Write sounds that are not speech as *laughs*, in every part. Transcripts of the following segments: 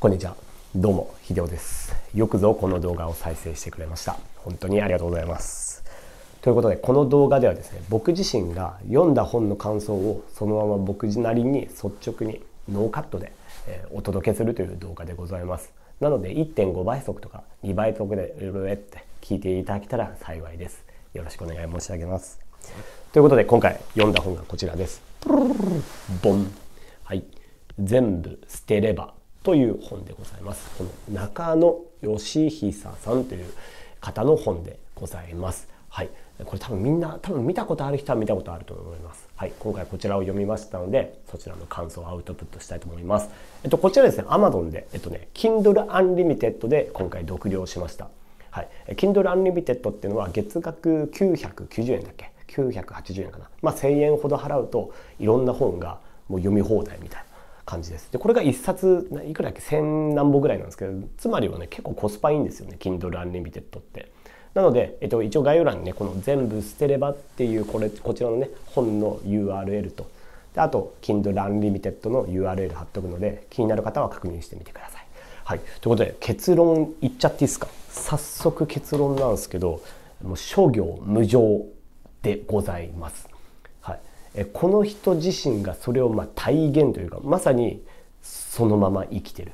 こんにちは。どうも、ひでおです。よくぞこの動画を再生してくれました。本当にありがとうございます。ということで、この動画ではですね、僕自身が読んだ本の感想をそのまま僕なりに率直にノーカットでお届けするという動画でございます。なので、1.5倍速とか2倍速でうるえって聞いていただけたら幸いです。よろしくお願い申し上げます。ということで、今回読んだ本がこちらです。ボン。はい。全部捨てればという本でございます。この中野義久さんという方の本でございます。はい、これ多分みんな多分見たことある人は見たことあると思います。はい、今回こちらを読みましたので、そちらの感想をアウトプットしたいと思います。えっとこちらですね、Amazon でえっとね、Kindle Unlimited で今回読了しました。はい、Kindle Unlimited っていうのは月額990円だっけ？980円かな。まあ1000円ほど払うといろんな本がもう読み放題みたいな。感じです。で、これが1冊、いくらだっけ、千何本ぐらいなんですけど、つまりはね、結構コスパいいんですよね、Kindle Unlimited って。なので、えっと、一応概要欄にね、この全部捨てればっていう、これ、こちらのね、本の URL と、であと、Kindle Unlimited の URL 貼っとくので、気になる方は確認してみてください。はい。ということで、結論言っちゃっていいですか早速結論なんですけど、もう諸行無常でございます。はい。この人自身がそれをま体現というかまさにそのまま生きてる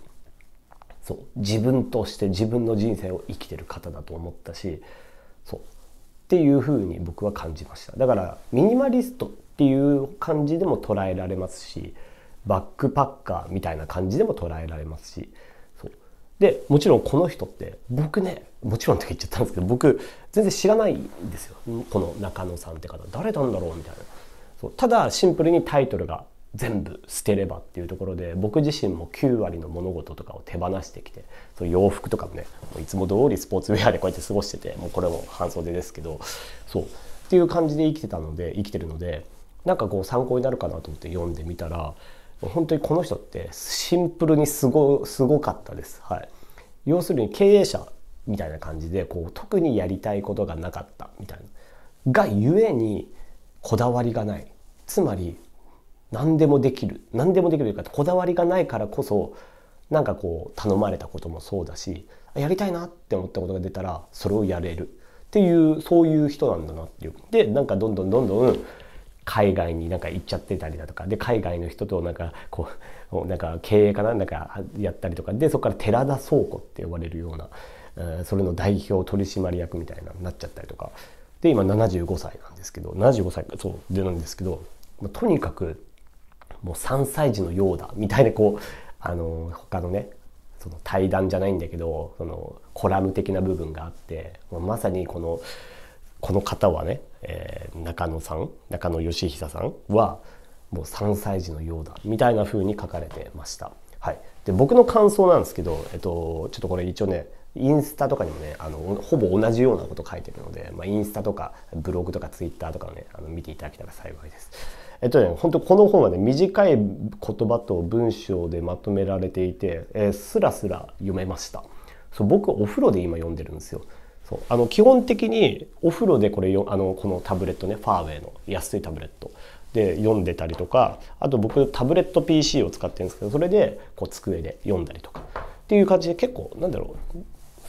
そう自分として自分の人生を生きてる方だと思ったしそうっていうふうに僕は感じましただからミニマリストっていう感じでも捉えられますしバックパッカーみたいな感じでも捉えられますしそうでもちろんこの人って僕ねもちろんって言っちゃったんですけど僕全然知らないんですよこの中野さんって方誰なんだろうみたいな。ただシンプルにタイトルが全部捨てればっていうところで僕自身も9割の物事とかを手放してきてそう洋服とかもねもいつも通りスポーツウェアでこうやって過ごしててもうこれも半袖ですけどそうっていう感じで生きてたので生きてるのでなんかこう参考になるかなと思って読んでみたら本当にこの人ってシンプルにすごすごかったです。はい、要するに経営者みたいな感じでこう特にやりたいことがなかったみたいな。がゆえにこだわりがないつまり何でもできる何でもできるというかこだわりがないからこそなんかこう頼まれたこともそうだしやりたいなって思ったことが出たらそれをやれるっていうそういう人なんだなっていうでなんかどんどんどんどん海外になんか行っちゃってたりだとかで海外の人となんかこうなんか経営かなんかやったりとかでそこから寺田倉庫って呼ばれるような、それの代表取締役みたいなになっちゃったりとかで今75歳なんですけど75歳そうでなんですけどまとにかくもう3歳児のようだみたいなこうあの他のねその対談じゃないんだけどそのコラム的な部分があってまさにこのこの方はね、えー、中野さん中野義久さんはもう3歳児のようだみたいな風に書かれてました。はい、で僕の感想なんですけど、えっと、ちょっとこれ一応ねインスタとかにもねあのほぼ同じようなこと書いてるので、まあ、インスタとかブログとかツイッターとかをねあの見ていただけたら幸いです。えっとね、本当この本はね短い言葉と文章でまとめられていて、えー、スラスラ読めましたそう僕お風呂で今読んでるんですよそうあの基本的にお風呂でこれよあのこのタブレットねファーウェイの安いタブレットで読んでたりとかあと僕タブレット PC を使ってるんですけどそれでこう机で読んだりとかっていう感じで結構なんだろう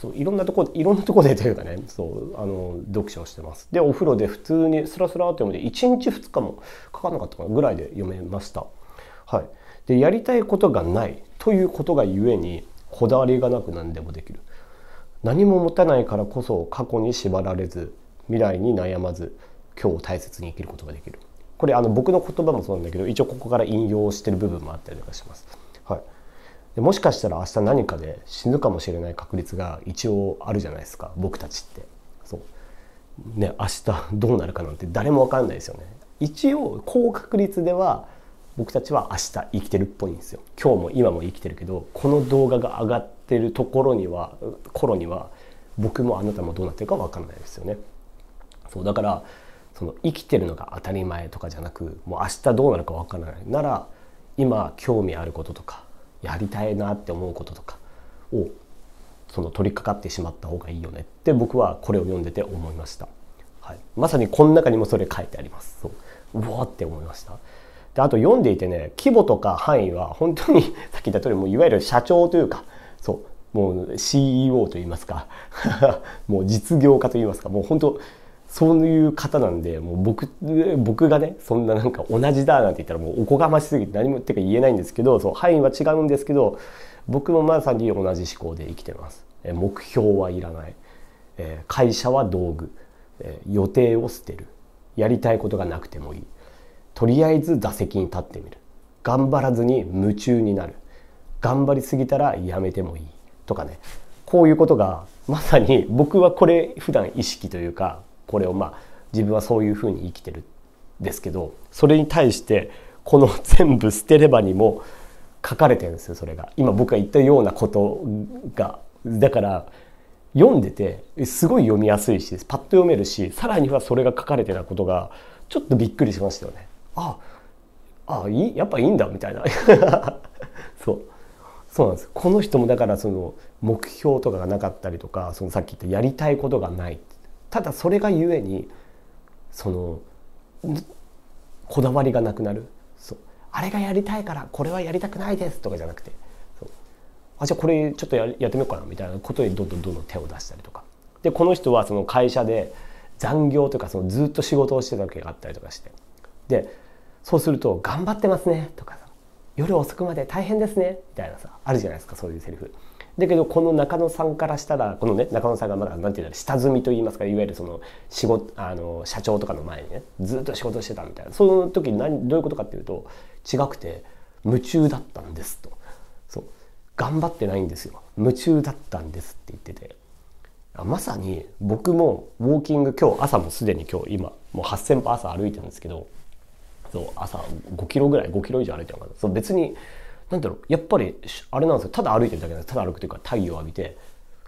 そういろんなとこいろんなとこでというかねそうあの読書をしてますでお風呂で普通にスラスラって読んで1日2日もかかんなかったかなぐらいで読めましたはいでやりたいことがないということがゆえにこだわりがなく何でもできる何も持たないからこそ過去に縛られず未来に悩まず今日を大切に生きることができるこれあの僕の言葉もそうなんだけど一応ここから引用してる部分もあったりとかしますはいでもしかしたら明日何かで死ぬかもしれない確率が一応あるじゃないですか僕たちってそうね明日どうなるかなんて誰も分かんないですよね一応高確率では僕たちは明日生きてるっぽいんですよ今日も今も生きてるけどこの動画が上がってるところには頃には僕もあなたもどうなってるか分かんないですよねそうだからその生きてるのが当たり前とかじゃなくもう明日どうなるか分からないなら今興味あることとかやりたいなって思うこととかをその取り掛かってしまった方がいいよねって僕はこれを読んでて思いました、はい、まさにこの中にもそれ書いてありますそううわって思いましたであと読んでいてね規模とか範囲は本当に *laughs* さっき言った通りもういわゆる社長というかそうもう CEO と言いますか *laughs* もう実業家と言いますかもう本当そういう方なんで、もう僕、僕がね、そんななんか同じだなんて言ったらもうおこがましすぎて何もってか言えないんですけど、そう、範囲は違うんですけど、僕もまさに同じ思考で生きてます。え目標はいらない。え会社は道具。え予定を捨てる。やりたいことがなくてもいい。とりあえず座席に立ってみる。頑張らずに夢中になる。頑張りすぎたらやめてもいい。とかね。こういうことが、まさに僕はこれ普段意識というか、これをまあ自分はそういうふうに生きてるんですけどそれに対してこの全部捨てればにも書かれてるんですよそれが今僕が言ったようなことがだから読んでてすごい読みやすいしパッと読めるしさらにはそれが書かれてたことがちょっとびっくりしましたよねああいやっぱいいんだみたいな *laughs* そうそうなんですこの人もだからその目標とかがなかったりとかそのさっき言ったやりたいことがないってただそれがゆえにそのこだわりがなくなるそうあれがやりたいからこれはやりたくないですとかじゃなくてあじゃあこれちょっとややってみようかなみたいなことにどんどんどんどん手を出したりとかでこの人はその会社で残業とかそのずっと仕事をしてた時があったりとかしてでそうすると「頑張ってますね」とかさ「夜遅くまで大変ですね」みたいなさあるじゃないですかそういうセリフ。だけどこの中野さんからしたらこのね中野さんがまだ何て言うんだろう下積みといいますかいわゆるその仕事あの社長とかの前にねずっと仕事してたみたいなその時何どういうことかっていうと違くて夢中だったんですとそう頑張ってないんですよ夢中だったんですって言っててまさに僕もウォーキング今日朝もすでに今日今もう8,000歩朝歩いてるんですけどそう朝5キロぐらい5キロ以上歩いてるのかなそう別になんだろう、やっぱり、あれなんですよ。ただ歩いてるだけなんです。ただ歩くというか、太陽を浴びて、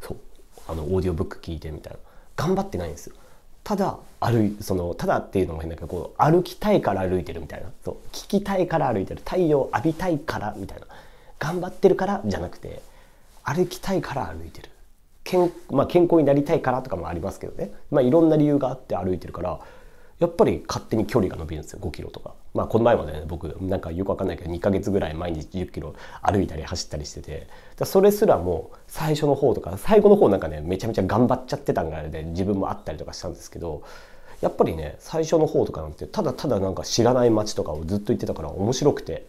そう、あの、オーディオブック聞いてみたいな。頑張ってないんですよ。ただ歩い、その、ただっていうのも変だけど、こう、歩きたいから歩いてるみたいな。そう、聞きたいから歩いてる。太陽を浴びたいから、みたいな。頑張ってるからじゃなくて、歩きたいから歩いてる。健まあ、健康になりたいからとかもありますけどね、まあ、いろんな理由があって歩いてるからやっぱり勝手に距離が伸びるんですよ5キロとかまあこの前までね僕なんかよくわかんないけど2ヶ月ぐらい毎日10キロ歩いたり走ったりしててそれすらもう最初の方とか最後の方なんかねめちゃめちゃ頑張っちゃってたんがあれで自分もあったりとかしたんですけどやっぱりね最初の方とかなんてただただなんか知らない街とかをずっと行ってたから面白くて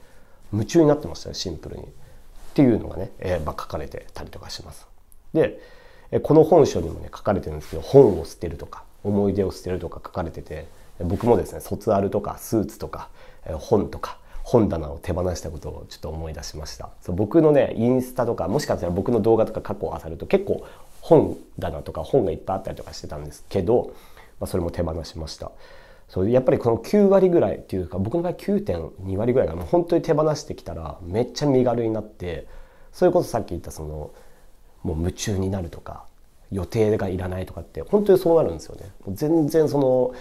夢中になってましたよシンプルに。っていうのがね、えー、書かれてたりとかします。でこの本書にもね書かれてるんですけど本を捨てるとか思い出を捨てるとか書かれてて僕もですね卒アルとかスーツとか本とか本棚を手放したことをちょっと思い出しましたそう僕のねインスタとかもしかしたら僕の動画とか過去をさると結構本棚とか本がいっぱいあったりとかしてたんですけど、まあ、それも手放しましたそうやっぱりこの9割ぐらいっていうか僕の場合9.2割ぐらいがもう本当に手放してきたらめっちゃ身軽になってそれこそさっき言ったそのもう夢中になるとか予定がいらないとかって本当にそうなるんですよね。全然その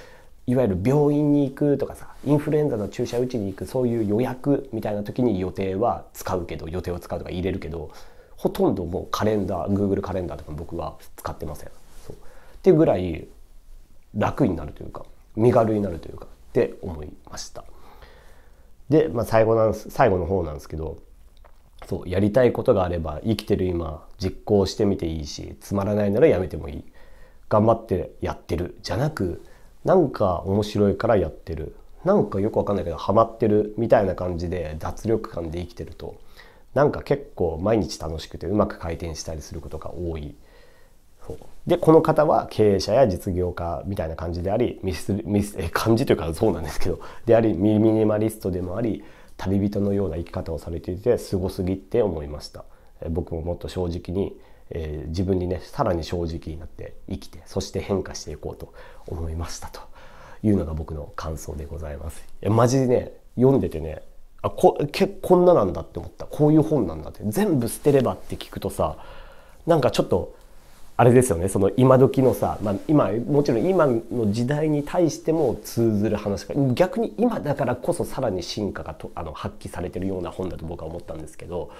いわゆる病院に行くとかさインフルエンザの注射打ちに行くそういう予約みたいな時に予定は使うけど予定を使うとか入れるけどほとんどもうカレンダー Google カレンダーとか僕は使ってません。そうっていうぐらい楽になるというか身軽になるというかって思いました。で、まあ、最後なん最後の方なんですけどそうやりたいことがあれば生きてる今実行してみていいしつまらないならやめてもいい頑張ってやってるじゃなくなんか面白いからやってるなんかよくわかんないけどハマってるみたいな感じで脱力感で生きてるとなんか結構毎日楽しくてうまく回転したりすることが多い。でこの方は経営者や実業家みたいな感じでありミスミスえ感じというかそうなんですけどでありミニマリストでもあり旅人のような生き方をされていてすごすぎって思いました僕ももっと正直にえー、自分にねさらに正直になって生きてそして変化していこうと思いましたというのが僕の感想でございます。いやマジでね読んでてねあこけこんななんだって思ったこういう本なんだって全部捨てればって聞くとさなんかちょっとあれですよねその今時のさ、まあ今、今もちろん今の時代に対しても通ずる話が逆に今だからこそさらに進化がとあの発揮されてるような本だと僕は思ったんですけど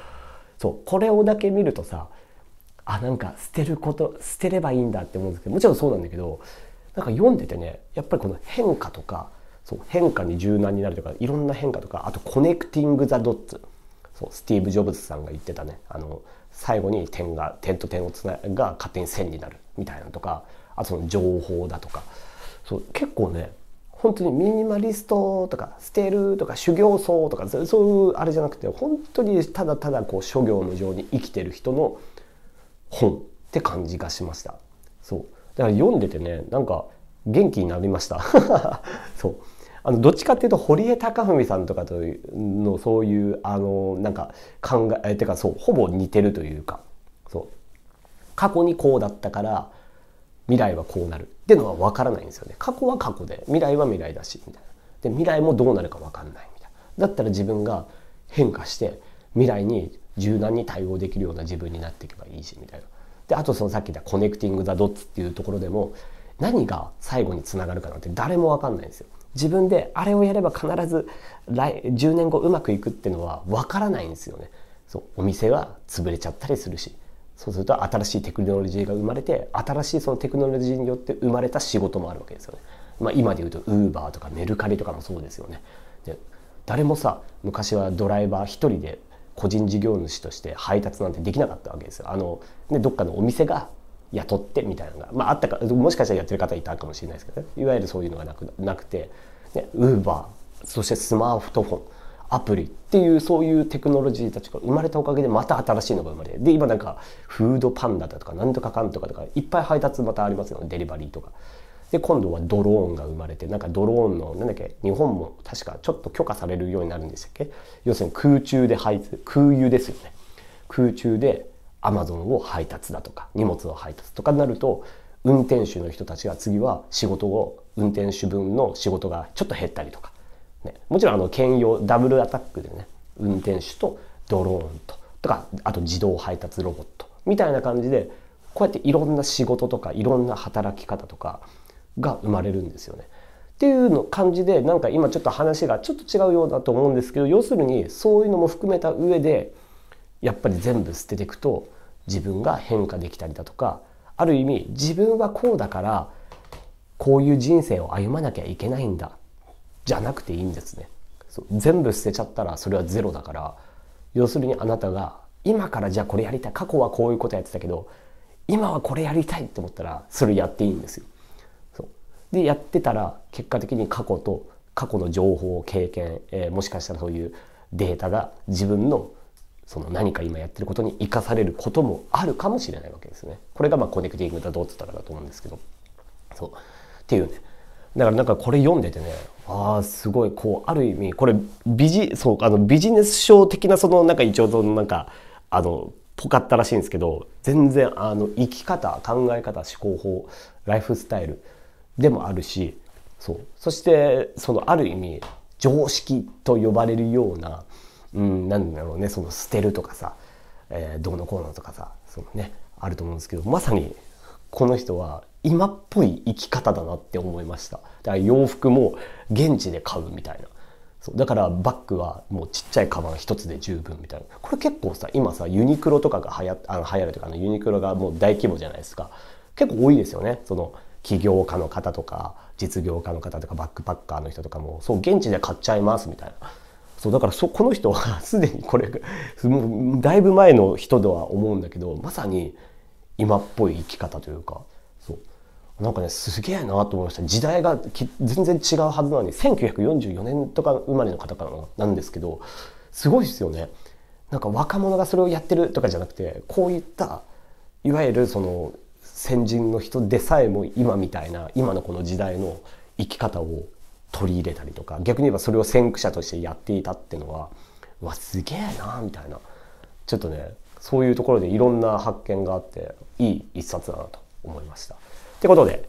そうこれをだけ見るとさあなんか捨てること捨てればいいんだって思うんですけどもちろんそうなんだけどなんか読んでてねやっぱりこの変化とかそう変化に柔軟になるとかいろんな変化とかあとコネクティング・ザ・ドッツそうスティーブ・ジョブズさんが言ってたねあの最後に点が点と点をつなが勝手に線になるみたいなとかあとその情報だとかそう結構ね本当にミニマリストとか捨てるとか修行僧とかそういうあれじゃなくて本当にただただこう諸行無常に生きてる人の本って感じがしました。そうだから読んでてねなんか元気になりました *laughs* そうあのどっちかっていうと堀江貴文さんとかとのそういうあのなんか考えてかそうほぼ似てるというかそう過去にこうだったから未来はこうなるっていうのは分からないんですよね過去は過去で未来は未来だしみたいなで未来もどうなるか分かんないみたいなだったら自分が変化して未来に柔軟に対応できるような自分になっていけばいいしみたいな。であとそのさっき言ったコネクティング・ザ・ドッツっていうところでも何が最後につながるかなんて誰も分かんないんですよ。自分であれをやれば必ず来10年後うまくいくっていうのは分からないんですよね。そうお店は潰れちゃったりするしそうすると新しいテクノロジーが生まれて新しいそのテクノロジーによって生まれた仕事もあるわけですよね。まあ、今で言うとウーバーとかメルカリとかもそうですよね。で誰もさ昔はドライバー1人で個人事業主として配達なんてできなかったわけですよ。あのね、どっかのお店が雇ってみたいなのが、まあ、あったかもしかしたらやってる方いたかもしれないですけど、ね、いわゆるそういうのがなくなくてウーバーそしてスマートフォンアプリっていうそういうテクノロジーたちが生まれたおかげでまた新しいのが生まれで今なんかフードパンダだとかなんとかかんとかとかいっぱい配達またありますよねデリバリーとか。で今度はドローンが生まれてなんかドローンのなんだっけ日本も確かちょっと許可されるようになるんでしたっけ要するに空中で配空輸ですよね空中でアマゾンを配達だとか荷物を配達とかになると運転手の人たちが次は仕事を運転手分の仕事がちょっと減ったりとか、ね、もちろんあの兼用ダブルアタックでね運転手とドローンととかあと自動配達ロボットみたいな感じでこうやっていろんな仕事とかいろんな働き方とかが生まれるんですよね。っていうの感じでなんか今ちょっと話がちょっと違うようだと思うんですけど要するにそういうのも含めた上でやっぱり全部捨てていくと自分が変化できたりだとかある意味自分はこうだからこういう人生を歩まなきゃいけないんだじゃなくていいんですね。全部捨てちゃったらそれはゼロだから要するにあなたが今からじゃあこれやりたい過去はこういうことやってたけど今はこれやりたいって思ったらそれやっていいんですよ。でやってたら結果的に過去と過去の情報経験、えー、もしかしたらそういうデータが自分のその何か今やってることに生かされることもあるかもしれないわけですね。これがまあコネクティングだどうっったらだと思うんですけど。そうっていうねだからなんかこれ読んでてねああすごいこうある意味これビジそうあのビジネス書的なそのなんか一応そのなんかあのぽかったらしいんですけど全然あの生き方考え方思考法ライフスタイルでもあるし、そう。そして、そのある意味、常識と呼ばれるような、うん、なんだろうね、その捨てるとかさ、えー、どうのこうのとかさ、そのね、あると思うんですけど、まさに、この人は今っぽい生き方だなって思いました。だから洋服も現地で買うみたいな。そうだからバッグはもうちっちゃいカバン一つで十分みたいなこれ結構さ今さユニクロとかがはやあの流行るとかあのユニクロがもう大規模じゃないですか結構多いですよねその起業家の方とか実業家の方とかバックパッカーの人とかもそう現地で買っちゃいますみたいなそうだからそこの人は *laughs* すでにこれもうだいぶ前の人とは思うんだけどまさに今っぽい生き方というかそうなんかねすげえなと思いました時代が全然違うはずなのに1944年とか生まれの方からなんですけどすごいですよね。なんか若者がそれをやってるとかじゃなくてこういったいわゆるその先人の人でさえも今みたいな今のこの時代の生き方を取り入れたりとか逆に言えばそれを先駆者としてやっていたっていうのはうわすげえなみたいなちょっとねそういうところでいろんな発見があっていい一冊だなと思いました。ってことで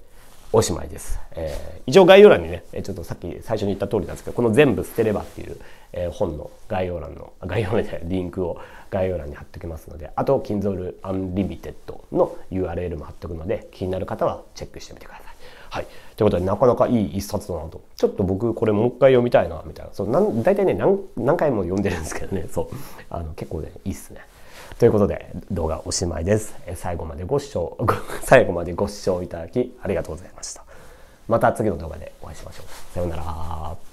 おしまいです。えー、一応概要欄にね、ちょっとさっき最初に言った通りなんですけど、この全部捨てればっていう、えー、本の概要欄の、概要欄でリンクを概要欄に貼っておきますので、あと、Kindle Unlimited の URL も貼っておくので、気になる方はチェックしてみてください。はい。ということで、なかなかいい一冊だなと。ちょっと僕、これもう一回読みたいな、みたいな。そう、なん、大体ね、何、何回も読んでるんですけどね、そう。あの、結構ね、いいっすね。ということで、動画おしまいです。最後までご視聴、*laughs* 最後までご視聴いただきありがとうございました。また次の動画でお会いしましょう。さようなら。